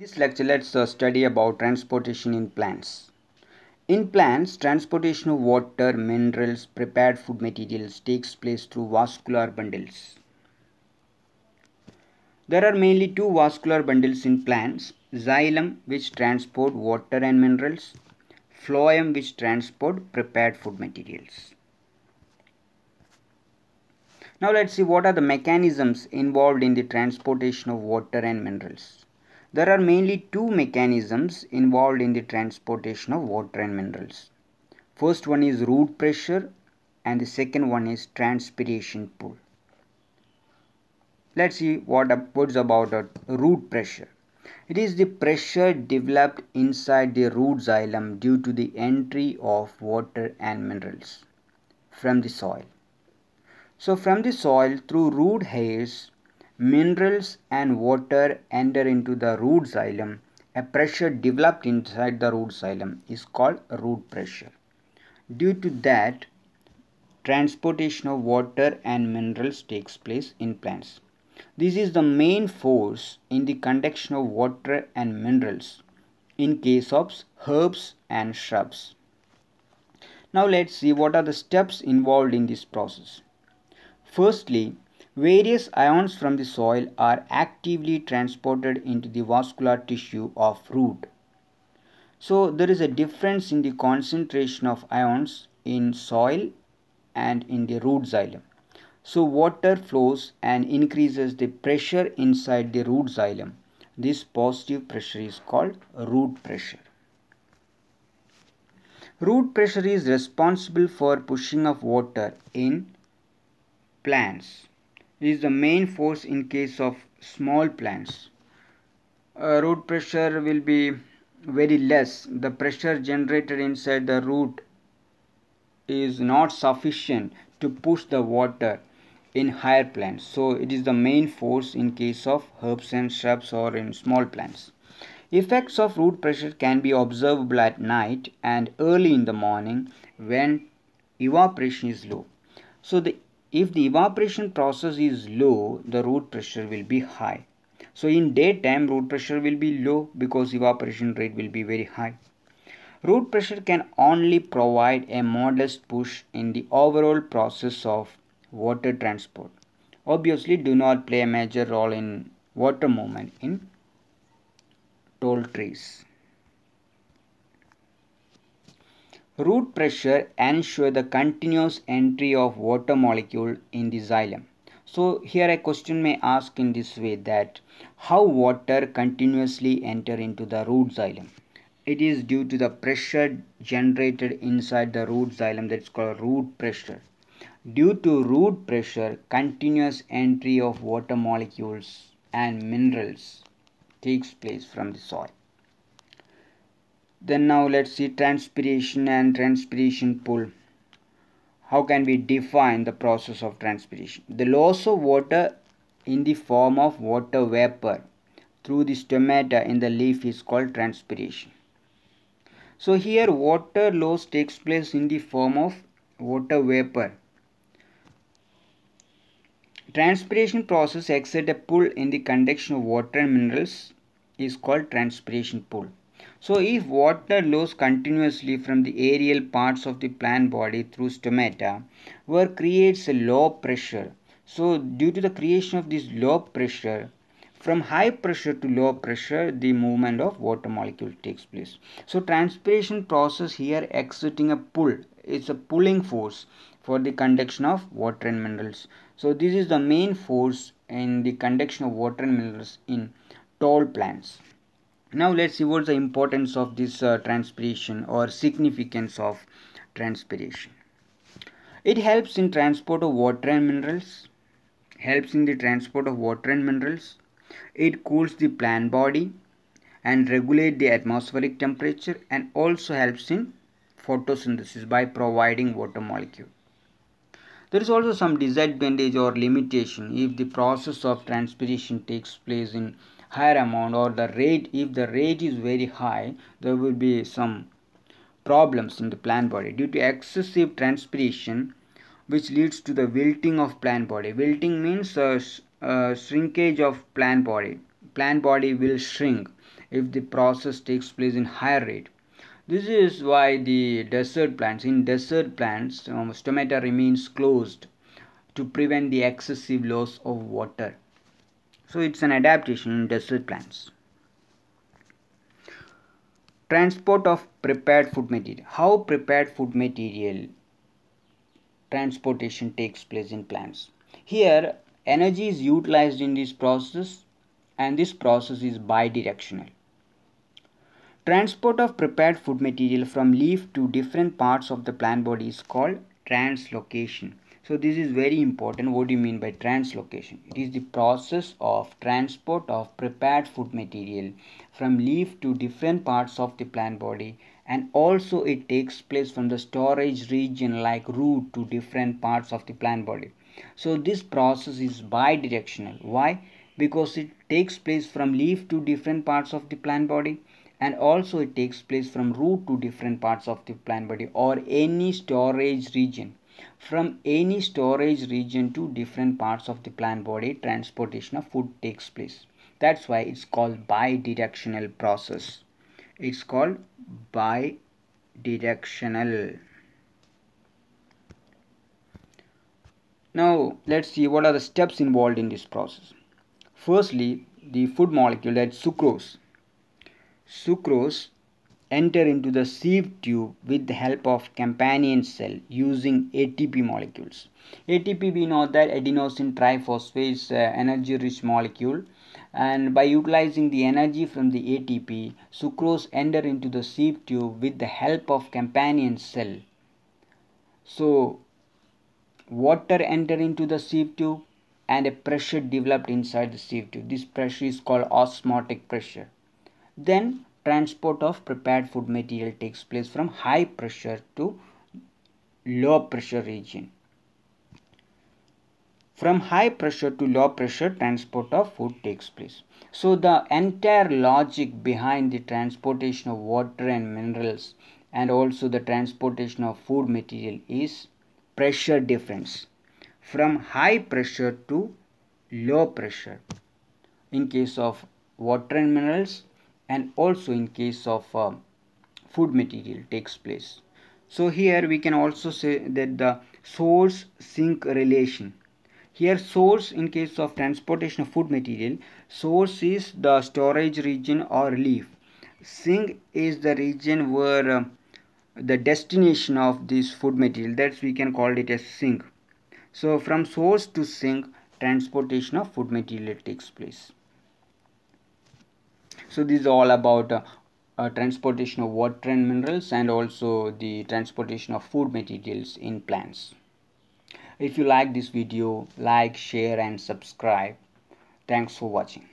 this lecture let's uh, study about transportation in plants in plants transportation of water minerals prepared food materials takes place through vascular bundles there are mainly two vascular bundles in plants xylem which transport water and minerals phloem which transport prepared food materials now let's see what are the mechanisms involved in the transportation of water and minerals there are mainly two mechanisms involved in the transportation of water and minerals. First one is root pressure and the second one is transpiration pull. Let's see what what's about a root pressure. It is the pressure developed inside the root xylem due to the entry of water and minerals from the soil. So from the soil through root hairs minerals and water enter into the root xylem a pressure developed inside the root xylem is called root pressure due to that transportation of water and minerals takes place in plants this is the main force in the conduction of water and minerals in case of herbs and shrubs now let's see what are the steps involved in this process firstly Various ions from the soil are actively transported into the vascular tissue of root. So there is a difference in the concentration of ions in soil and in the root xylem. So water flows and increases the pressure inside the root xylem. This positive pressure is called root pressure. Root pressure is responsible for pushing of water in plants is the main force in case of small plants. Uh, root pressure will be very less. The pressure generated inside the root is not sufficient to push the water in higher plants. So it is the main force in case of herbs and shrubs or in small plants. Effects of root pressure can be observable at night and early in the morning when evaporation is low. So the if the evaporation process is low the root pressure will be high so in daytime root pressure will be low because evaporation rate will be very high root pressure can only provide a modest push in the overall process of water transport obviously do not play a major role in water movement in tall trees Root pressure ensures the continuous entry of water molecule in the xylem. So here a question may ask in this way that how water continuously enter into the root xylem? It is due to the pressure generated inside the root xylem that is called root pressure. Due to root pressure, continuous entry of water molecules and minerals takes place from the soil then now let's see transpiration and transpiration pull how can we define the process of transpiration the loss of water in the form of water vapor through the stomata in the leaf is called transpiration so here water loss takes place in the form of water vapor transpiration process exert a pull in the conduction of water and minerals is called transpiration pull so if water loss continuously from the aerial parts of the plant body through stomata where creates a low pressure. So due to the creation of this low pressure, from high pressure to low pressure the movement of water molecule takes place. So transpiration process here exerting a pull, it's a pulling force for the conduction of water and minerals. So this is the main force in the conduction of water and minerals in tall plants now let's see what's the importance of this uh, transpiration or significance of transpiration it helps in transport of water and minerals helps in the transport of water and minerals it cools the plant body and regulate the atmospheric temperature and also helps in photosynthesis by providing water molecule there is also some disadvantage or limitation if the process of transpiration takes place in higher amount or the rate if the rate is very high there will be some problems in the plant body due to excessive transpiration which leads to the wilting of plant body wilting means a uh, uh, shrinkage of plant body plant body will shrink if the process takes place in higher rate this is why the desert plants, in desert plants, um, stomata remains closed to prevent the excessive loss of water. So it's an adaptation in desert plants. Transport of prepared food material. How prepared food material transportation takes place in plants. Here energy is utilized in this process and this process is bidirectional. Transport of prepared food material from leaf to different parts of the plant body is called translocation. So this is very important. What do you mean by translocation? It is the process of transport of prepared food material from leaf to different parts of the plant body and also it takes place from the storage region like root to different parts of the plant body. So this process is bidirectional. Why? Because it takes place from leaf to different parts of the plant body and also it takes place from root to different parts of the plant body or any storage region from any storage region to different parts of the plant body transportation of food takes place that's why it's called bidirectional process it's called bidirectional now let's see what are the steps involved in this process firstly the food molecule that's sucrose sucrose enter into the sieve tube with the help of companion cell using ATP molecules. ATP we know that adenosine triphosphate uh, energy rich molecule and by utilizing the energy from the ATP sucrose enter into the sieve tube with the help of companion cell. So water enter into the sieve tube and a pressure developed inside the sieve tube. This pressure is called osmotic pressure then transport of prepared food material takes place from high pressure to low pressure region. From high pressure to low pressure transport of food takes place. So the entire logic behind the transportation of water and minerals and also the transportation of food material is pressure difference from high pressure to low pressure in case of water and minerals and also in case of uh, food material takes place. So here we can also say that the source sink relation. Here source in case of transportation of food material, source is the storage region or leaf. Sink is the region where uh, the destination of this food material that's we can call it as sink. So from source to sink transportation of food material takes place so this is all about uh, uh, transportation of water and minerals and also the transportation of food materials in plants if you like this video like share and subscribe thanks for watching